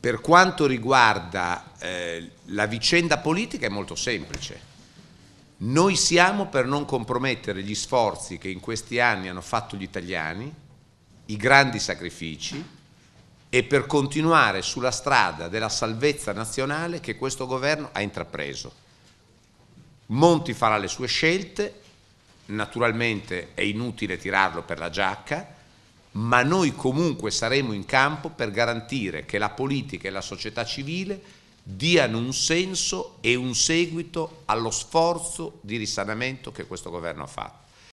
Per quanto riguarda eh, la vicenda politica è molto semplice. Noi siamo per non compromettere gli sforzi che in questi anni hanno fatto gli italiani, i grandi sacrifici e per continuare sulla strada della salvezza nazionale che questo governo ha intrapreso. Monti farà le sue scelte, naturalmente è inutile tirarlo per la giacca, ma noi comunque saremo in campo per garantire che la politica e la società civile diano un senso e un seguito allo sforzo di risanamento che questo governo ha fatto.